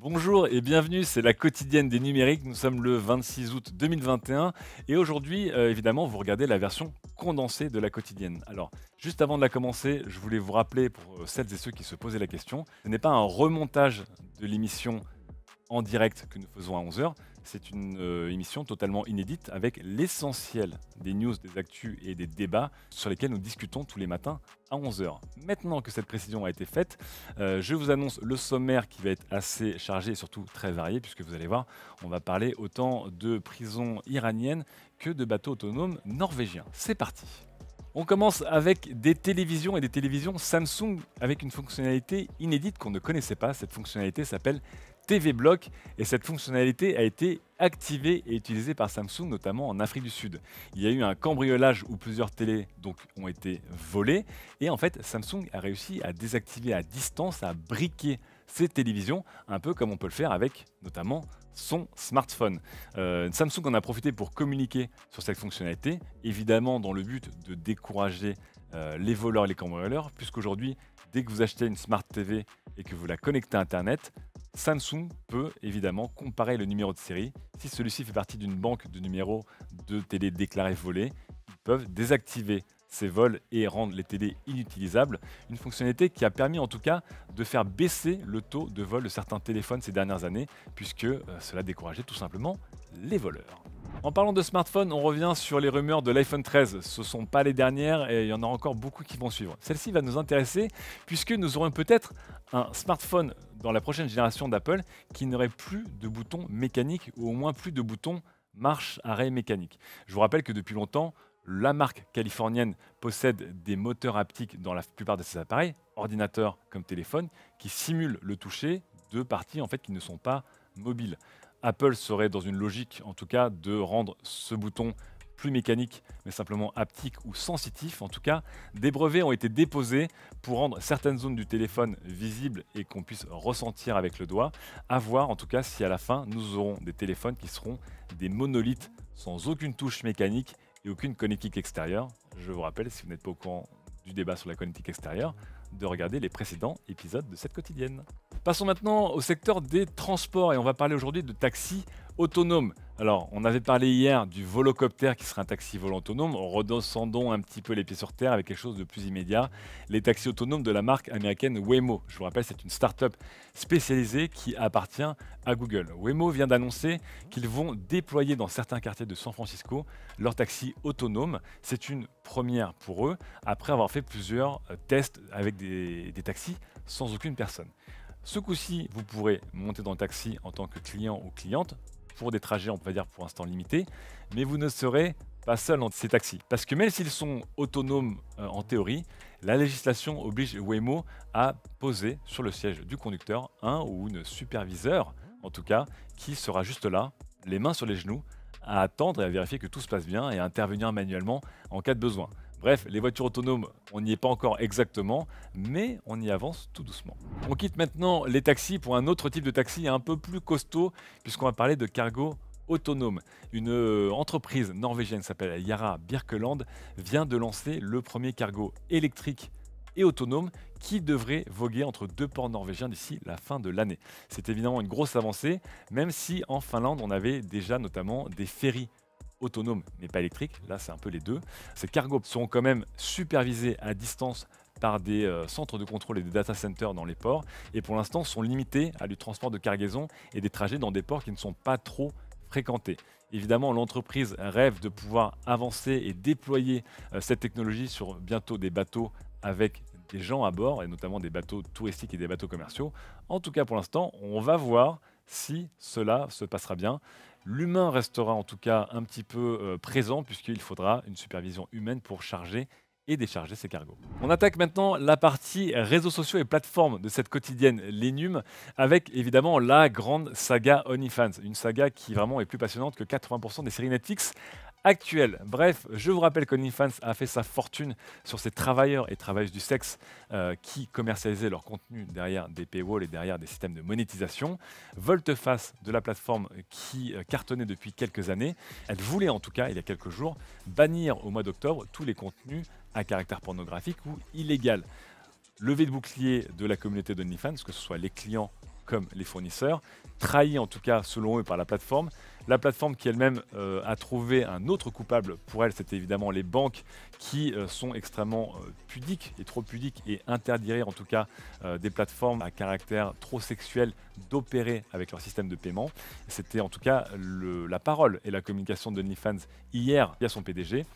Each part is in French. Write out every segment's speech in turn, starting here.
Bonjour et bienvenue, c'est la quotidienne des numériques. Nous sommes le 26 août 2021 et aujourd'hui, euh, évidemment, vous regardez la version condensée de la quotidienne. Alors, juste avant de la commencer, je voulais vous rappeler pour euh, celles et ceux qui se posaient la question, ce n'est pas un remontage de l'émission en direct que nous faisons à 11h, c'est une euh, émission totalement inédite avec l'essentiel des news, des actus et des débats sur lesquels nous discutons tous les matins à 11h. Maintenant que cette précision a été faite, euh, je vous annonce le sommaire qui va être assez chargé et surtout très varié puisque vous allez voir, on va parler autant de prisons iraniennes que de bateaux autonomes norvégiens. C'est parti on commence avec des télévisions et des télévisions Samsung avec une fonctionnalité inédite qu'on ne connaissait pas. Cette fonctionnalité s'appelle TV Block et cette fonctionnalité a été activée et utilisée par Samsung, notamment en Afrique du Sud. Il y a eu un cambriolage où plusieurs télés donc, ont été volées et en fait Samsung a réussi à désactiver à distance, à briquer ses télévisions, un peu comme on peut le faire avec notamment son smartphone. Euh, Samsung en a profité pour communiquer sur cette fonctionnalité, évidemment dans le but de décourager euh, les voleurs et les cambrioleurs, puisqu'aujourd'hui, dès que vous achetez une Smart TV et que vous la connectez à Internet, Samsung peut évidemment comparer le numéro de série. Si celui-ci fait partie d'une banque de numéros de télé déclarés volés, ils peuvent désactiver ces vols et rendre les télés inutilisables. Une fonctionnalité qui a permis en tout cas de faire baisser le taux de vol de certains téléphones ces dernières années, puisque euh, cela décourageait tout simplement les voleurs. En parlant de smartphone, on revient sur les rumeurs de l'iPhone 13. Ce ne sont pas les dernières et il y en a encore beaucoup qui vont suivre. Celle-ci va nous intéresser puisque nous aurons peut-être un smartphone dans la prochaine génération d'Apple qui n'aurait plus de boutons mécaniques ou au moins plus de boutons marche arrêt mécanique. Je vous rappelle que depuis longtemps, la marque californienne possède des moteurs haptiques dans la plupart de ses appareils, ordinateurs comme téléphone, qui simulent le toucher de parties en fait qui ne sont pas mobiles. Apple serait dans une logique, en tout cas, de rendre ce bouton plus mécanique, mais simplement haptique ou sensitif. En tout cas, des brevets ont été déposés pour rendre certaines zones du téléphone visibles et qu'on puisse ressentir avec le doigt. À voir, en tout cas, si à la fin, nous aurons des téléphones qui seront des monolithes sans aucune touche mécanique et aucune connectique extérieure. Je vous rappelle, si vous n'êtes pas au courant du débat sur la connectique extérieure, de regarder les précédents épisodes de cette quotidienne. Passons maintenant au secteur des transports et on va parler aujourd'hui de taxis autonomes. Alors, on avait parlé hier du volocoptère qui serait un taxi volant autonome. Redescendons un petit peu les pieds sur terre avec quelque chose de plus immédiat. Les taxis autonomes de la marque américaine Waymo. Je vous rappelle, c'est une start-up spécialisée qui appartient à Google. Waymo vient d'annoncer qu'ils vont déployer dans certains quartiers de San Francisco leur taxi autonome. C'est une première pour eux après avoir fait plusieurs euh, tests avec des taxis sans aucune personne. Ce coup-ci, vous pourrez monter dans le taxi en tant que client ou cliente pour des trajets, on va dire pour l'instant limités, limité, mais vous ne serez pas seul dans ces taxis. Parce que même s'ils sont autonomes euh, en théorie, la législation oblige Waymo à poser sur le siège du conducteur un ou une superviseur, en tout cas, qui sera juste là, les mains sur les genoux, à attendre et à vérifier que tout se passe bien et à intervenir manuellement en cas de besoin. Bref, les voitures autonomes, on n'y est pas encore exactement, mais on y avance tout doucement. On quitte maintenant les taxis pour un autre type de taxi un peu plus costaud, puisqu'on va parler de cargo autonome. Une euh, entreprise norvégienne s'appelle Yara Birkeland vient de lancer le premier cargo électrique et autonome qui devrait voguer entre deux ports norvégiens d'ici la fin de l'année. C'est évidemment une grosse avancée, même si en Finlande on avait déjà notamment des ferries autonome mais pas électrique, là c'est un peu les deux, ces cargos seront quand même supervisés à distance par des euh, centres de contrôle et des data centers dans les ports, et pour l'instant sont limités à du transport de cargaison et des trajets dans des ports qui ne sont pas trop fréquentés. Évidemment, l'entreprise rêve de pouvoir avancer et déployer euh, cette technologie sur bientôt des bateaux avec des gens à bord, et notamment des bateaux touristiques et des bateaux commerciaux. En tout cas, pour l'instant, on va voir si cela se passera bien. L'humain restera en tout cas un petit peu euh, présent puisqu'il faudra une supervision humaine pour charger et décharger ses cargos. On attaque maintenant la partie réseaux sociaux et plateformes de cette quotidienne Lénum avec évidemment la grande saga OnlyFans, une saga qui vraiment est plus passionnante que 80% des séries Netflix Actuel. Bref, je vous rappelle qu'OnlyFans a fait sa fortune sur ses travailleurs et travailleuses du sexe euh, qui commercialisaient leur contenu derrière des paywalls et derrière des systèmes de monétisation. Volte-face de la plateforme qui euh, cartonnait depuis quelques années, elle voulait en tout cas, il y a quelques jours, bannir au mois d'octobre tous les contenus à caractère pornographique ou illégal. Levé de bouclier de la communauté d'OnlyFans, que ce soit les clients comme les fournisseurs, trahis en tout cas selon eux par la plateforme, la plateforme qui elle-même euh, a trouvé un autre coupable pour elle, c'était évidemment les banques qui euh, sont extrêmement euh, pudiques et trop pudiques et interdiraient en tout cas des plateformes à caractère trop sexuel d'opérer avec leur système de paiement. C'était en tout cas la parole et la communication de OnlyFans hier via son PDG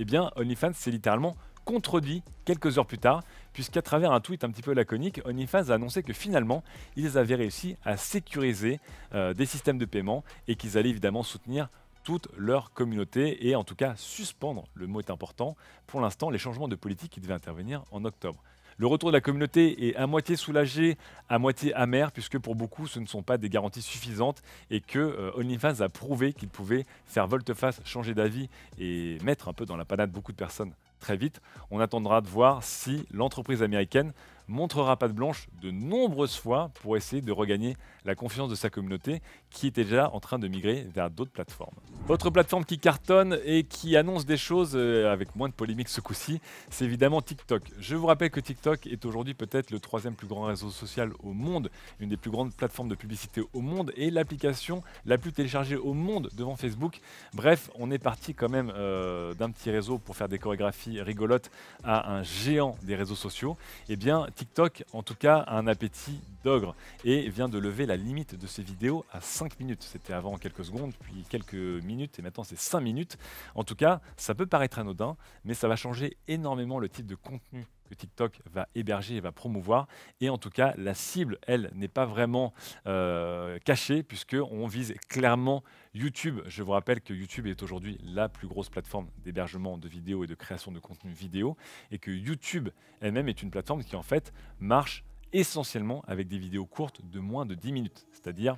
eh bien, OnlyFans c'est littéralement contredit quelques heures plus tard, puisqu'à travers un tweet un petit peu laconique, OnlyFans a annoncé que finalement, ils avaient réussi à sécuriser euh, des systèmes de paiement et qu'ils allaient évidemment soutenir toute leur communauté et en tout cas suspendre, le mot est important, pour l'instant les changements de politique qui devaient intervenir en octobre. Le retour de la communauté est à moitié soulagé, à moitié amer, puisque pour beaucoup, ce ne sont pas des garanties suffisantes et que euh, OnlyFans a prouvé qu'il pouvait faire volte-face, changer d'avis et mettre un peu dans la panade beaucoup de personnes très vite. On attendra de voir si l'entreprise américaine montrera pas de blanche de nombreuses fois pour essayer de regagner la confiance de sa communauté qui était déjà en train de migrer vers d'autres plateformes. Autre plateforme qui cartonne et qui annonce des choses euh, avec moins de polémique ce coup-ci, c'est évidemment TikTok. Je vous rappelle que TikTok est aujourd'hui peut-être le troisième plus grand réseau social au monde, une des plus grandes plateformes de publicité au monde et l'application la plus téléchargée au monde devant Facebook. Bref, on est parti quand même euh, d'un petit réseau pour faire des chorégraphies rigolotes à un géant des réseaux sociaux. Eh bien, TikTok, en tout cas, a un appétit d'ogre et vient de lever la limite de ses vidéos à 5 minutes. C'était avant quelques secondes, puis quelques minutes, et maintenant c'est 5 minutes. En tout cas, ça peut paraître anodin, mais ça va changer énormément le type de contenu que TikTok va héberger et va promouvoir. Et en tout cas, la cible, elle, n'est pas vraiment euh, cachée, puisqu'on vise clairement YouTube. Je vous rappelle que YouTube est aujourd'hui la plus grosse plateforme d'hébergement de vidéos et de création de contenu vidéo, et que YouTube elle-même est une plateforme qui, en fait, marche essentiellement avec des vidéos courtes de moins de 10 minutes, c'est-à-dire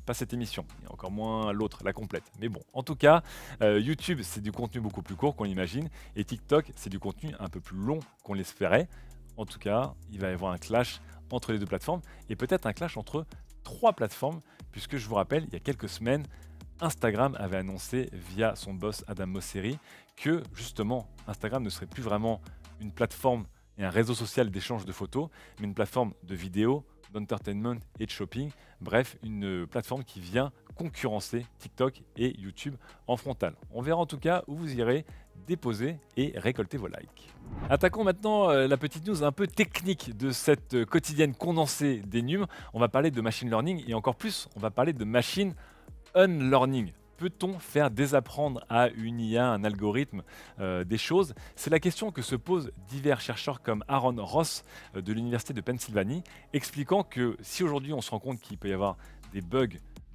pas cette émission, et encore moins l'autre, la complète. Mais bon, en tout cas, euh, YouTube, c'est du contenu beaucoup plus court qu'on imagine et TikTok, c'est du contenu un peu plus long qu'on l'espérait. En tout cas, il va y avoir un clash entre les deux plateformes, et peut-être un clash entre trois plateformes, puisque je vous rappelle, il y a quelques semaines, Instagram avait annoncé via son boss Adam Mosseri que justement Instagram ne serait plus vraiment une plateforme et un réseau social d'échange de photos, mais une plateforme de vidéos, d'entertainment et de shopping. Bref, une plateforme qui vient concurrencer TikTok et YouTube en frontal. On verra en tout cas où vous irez déposer et récolter vos likes. Attaquons maintenant euh, la petite news un peu technique de cette quotidienne condensée des NUM. On va parler de machine learning et encore plus, on va parler de machine unlearning. Peut-on faire désapprendre à une IA, un algorithme, euh, des choses C'est la question que se posent divers chercheurs comme Aaron Ross euh, de l'Université de Pennsylvanie, expliquant que si aujourd'hui on se rend compte qu'il peut y avoir des bugs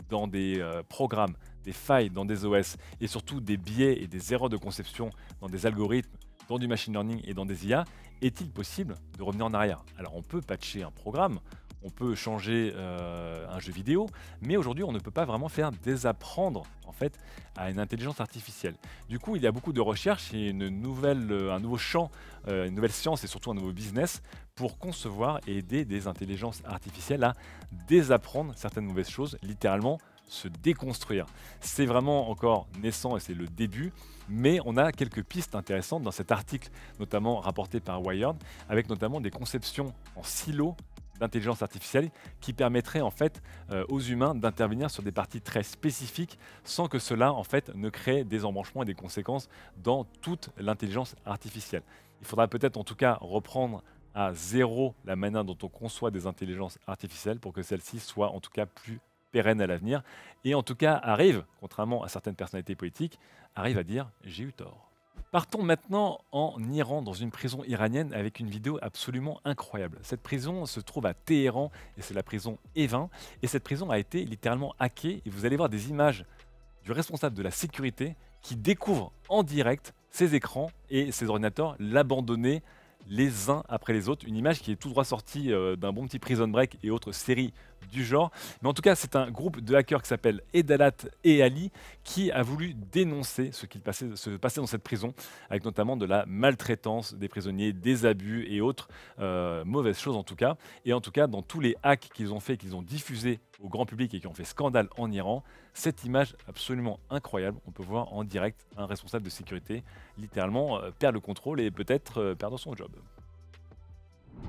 dans des euh, programmes, des failles dans des OS et surtout des biais et des erreurs de conception dans des algorithmes, dans du machine learning et dans des IA, est-il possible de revenir en arrière Alors on peut patcher un programme, on peut changer euh, un jeu vidéo, mais aujourd'hui on ne peut pas vraiment faire désapprendre en fait à une intelligence artificielle. Du coup, il y a beaucoup de recherches et une nouvelle, euh, un nouveau champ, euh, une nouvelle science et surtout un nouveau business pour concevoir et aider des intelligences artificielles à désapprendre certaines mauvaises choses, littéralement se déconstruire. C'est vraiment encore naissant et c'est le début, mais on a quelques pistes intéressantes dans cet article, notamment rapporté par Wired, avec notamment des conceptions en silo d'intelligence artificielle qui permettrait en fait euh, aux humains d'intervenir sur des parties très spécifiques sans que cela en fait ne crée des embranchements et des conséquences dans toute l'intelligence artificielle. Il faudra peut-être en tout cas reprendre à zéro la manière dont on conçoit des intelligences artificielles pour que celles-ci soient en tout cas plus pérennes à l'avenir et en tout cas arrive, contrairement à certaines personnalités politiques, arrive à dire j'ai eu tort. Partons maintenant en Iran, dans une prison iranienne, avec une vidéo absolument incroyable. Cette prison se trouve à Téhéran, et c'est la prison Evin. Et cette prison a été littéralement hackée, et vous allez voir des images du responsable de la sécurité qui découvre en direct ses écrans et ses ordinateurs, l'abandonner les uns après les autres. Une image qui est tout droit sortie euh, d'un bon petit Prison Break et autres séries du genre. Mais en tout cas, c'est un groupe de hackers qui s'appelle Edalat et Ali qui a voulu dénoncer ce qui passait, se passait dans cette prison, avec notamment de la maltraitance des prisonniers, des abus et autres euh, mauvaises choses en tout cas. Et en tout cas, dans tous les hacks qu'ils ont fait, qu'ils ont diffusés au grand public et qui ont fait scandale en Iran, cette image absolument incroyable, on peut voir en direct un responsable de sécurité littéralement euh, perdre le contrôle et peut-être euh, perdre son job.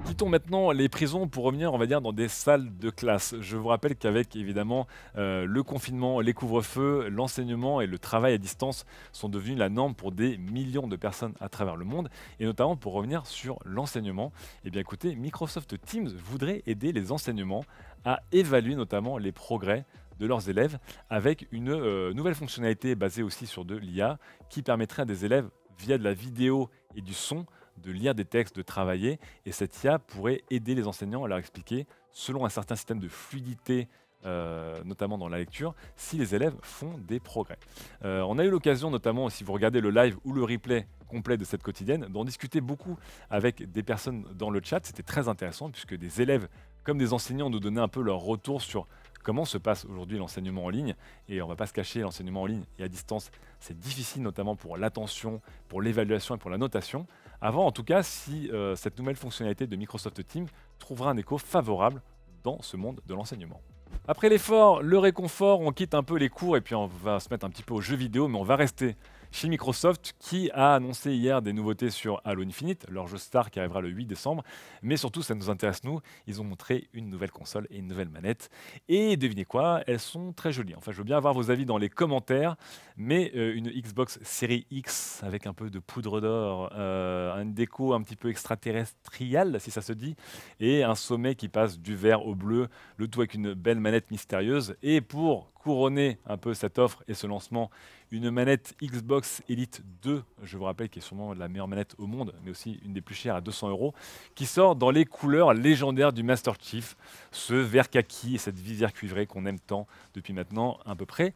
Quittons maintenant les prisons pour revenir, on va dire, dans des salles de classe. Je vous rappelle qu'avec évidemment euh, le confinement, les couvre-feux, l'enseignement et le travail à distance sont devenus la norme pour des millions de personnes à travers le monde. Et notamment pour revenir sur l'enseignement, eh bien écoutez, Microsoft Teams voudrait aider les enseignements à évaluer notamment les progrès de leurs élèves avec une euh, nouvelle fonctionnalité basée aussi sur de l'IA qui permettrait à des élèves via de la vidéo et du son de lire des textes, de travailler, et cette IA pourrait aider les enseignants à leur expliquer, selon un certain système de fluidité, euh, notamment dans la lecture, si les élèves font des progrès. Euh, on a eu l'occasion, notamment si vous regardez le live ou le replay complet de cette quotidienne, d'en discuter beaucoup avec des personnes dans le chat. C'était très intéressant, puisque des élèves comme des enseignants nous donnaient un peu leur retour sur comment se passe aujourd'hui l'enseignement en ligne. Et on ne va pas se cacher, l'enseignement en ligne et à distance, c'est difficile notamment pour l'attention, pour l'évaluation et pour la notation avant en tout cas si euh, cette nouvelle fonctionnalité de Microsoft Teams trouvera un écho favorable dans ce monde de l'enseignement. Après l'effort, le réconfort, on quitte un peu les cours et puis on va se mettre un petit peu au jeux vidéo, mais on va rester chez Microsoft qui a annoncé hier des nouveautés sur Halo Infinite, leur jeu star qui arrivera le 8 décembre. Mais surtout, ça nous intéresse nous, ils ont montré une nouvelle console et une nouvelle manette. Et devinez quoi, elles sont très jolies. Enfin, je veux bien avoir vos avis dans les commentaires, mais euh, une Xbox Series X avec un peu de poudre d'or, euh, une déco un petit peu extraterrestriale si ça se dit, et un sommet qui passe du vert au bleu, le tout avec une belle manette mystérieuse. Et pour couronner un peu cette offre et ce lancement, une manette Xbox Elite 2, je vous rappelle, qui est sûrement la meilleure manette au monde, mais aussi une des plus chères à 200 euros, qui sort dans les couleurs légendaires du Master Chief, ce vert kaki et cette visière cuivrée qu'on aime tant depuis maintenant à peu près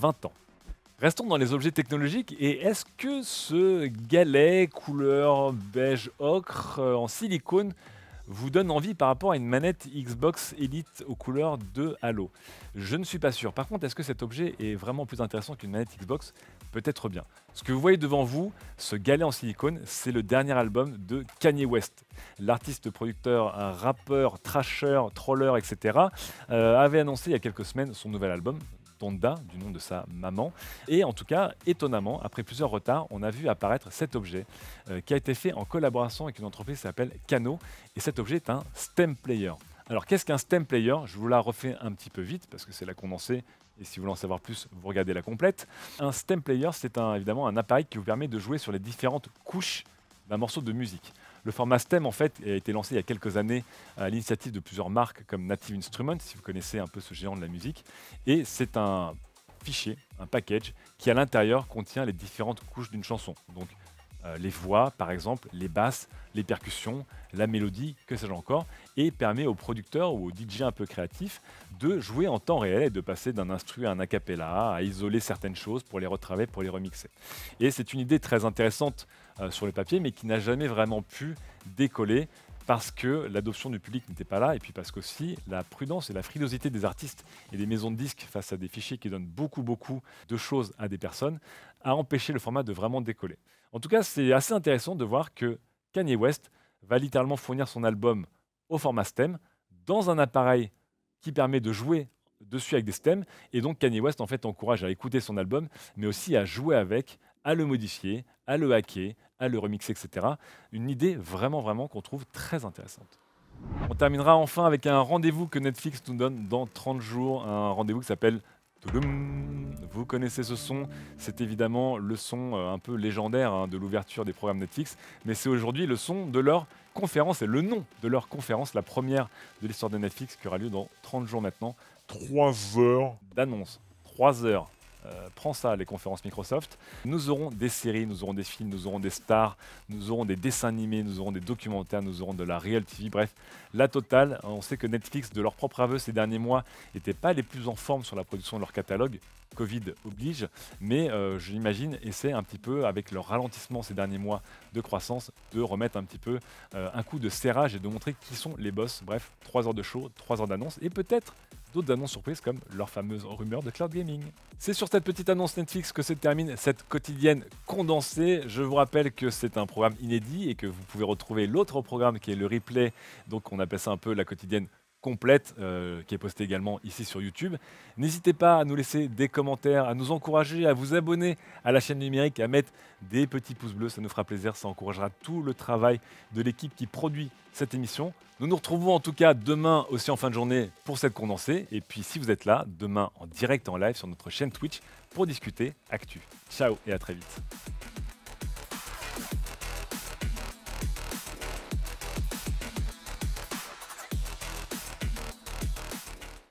20 ans. Restons dans les objets technologiques et est-ce que ce galet couleur beige ocre euh, en silicone vous donne envie par rapport à une manette Xbox Elite aux couleurs de Halo Je ne suis pas sûr. Par contre, est-ce que cet objet est vraiment plus intéressant qu'une manette Xbox Peut-être bien. Ce que vous voyez devant vous, ce galet en silicone, c'est le dernier album de Kanye West. L'artiste, producteur, rappeur, trasher, troller, etc. Euh, avait annoncé il y a quelques semaines son nouvel album, Tonda, du nom de sa maman. Et en tout cas, étonnamment, après plusieurs retards, on a vu apparaître cet objet euh, qui a été fait en collaboration avec une entreprise qui s'appelle Cano. Et cet objet est un stem player. Alors qu'est-ce qu'un stem player Je vous la refais un petit peu vite parce que c'est la condensée et si vous voulez en savoir plus, vous regardez la complète. Un stem player, c'est évidemment un appareil qui vous permet de jouer sur les différentes couches d'un morceau de musique. Le format STEM, en fait, a été lancé il y a quelques années à l'initiative de plusieurs marques comme Native Instruments, si vous connaissez un peu ce géant de la musique. Et c'est un fichier, un package, qui à l'intérieur contient les différentes couches d'une chanson. Euh, les voix, par exemple, les basses, les percussions, la mélodie, que sais-je encore, et permet aux producteurs ou au DJ un peu créatif de jouer en temps réel et de passer d'un instru à un acapella, à isoler certaines choses pour les retravailler, pour les remixer. Et c'est une idée très intéressante euh, sur le papier, mais qui n'a jamais vraiment pu décoller parce que l'adoption du public n'était pas là, et puis parce qu'aussi la prudence et la frilosité des artistes et des maisons de disques face à des fichiers qui donnent beaucoup, beaucoup de choses à des personnes, a empêché le format de vraiment décoller. En tout cas, c'est assez intéressant de voir que Kanye West va littéralement fournir son album au format STEM dans un appareil qui permet de jouer dessus avec des stems. Et donc Kanye West, en fait, encourage à écouter son album, mais aussi à jouer avec, à le modifier, à le hacker, à le remixer, etc. Une idée vraiment, vraiment qu'on trouve très intéressante. On terminera enfin avec un rendez-vous que Netflix nous donne dans 30 jours, un rendez-vous qui s'appelle vous connaissez ce son, c'est évidemment le son euh, un peu légendaire hein, de l'ouverture des programmes Netflix, mais c'est aujourd'hui le son de leur conférence et le nom de leur conférence, la première de l'histoire de Netflix qui aura lieu dans 30 jours maintenant. 3 heures d'annonce, 3 heures euh, prends ça, les conférences Microsoft. Nous aurons des séries, nous aurons des films, nous aurons des stars, nous aurons des dessins animés, nous aurons des documentaires, nous aurons de la Real TV, bref, la totale. Hein, on sait que Netflix, de leur propre aveu ces derniers mois, n'était pas les plus en forme sur la production de leur catalogue, Covid oblige, mais euh, je l'imagine essaie un petit peu, avec leur ralentissement ces derniers mois de croissance, de remettre un petit peu euh, un coup de serrage et de montrer qui sont les boss. Bref, trois heures de show, trois heures d'annonce, et peut-être d'autres annonces surprises comme leur fameuse rumeur de cloud gaming. C'est sur cette petite annonce Netflix que se termine cette quotidienne condensée. Je vous rappelle que c'est un programme inédit et que vous pouvez retrouver l'autre programme qui est le replay. Donc on appelle ça un peu la quotidienne complète euh, qui est postée également ici sur YouTube. N'hésitez pas à nous laisser des commentaires, à nous encourager, à vous abonner à la chaîne numérique, à mettre des petits pouces bleus, ça nous fera plaisir, ça encouragera tout le travail de l'équipe qui produit cette émission. Nous nous retrouvons en tout cas demain aussi en fin de journée pour cette condensée. Et puis si vous êtes là, demain en direct en live sur notre chaîne Twitch pour discuter Actu. Ciao et à très vite.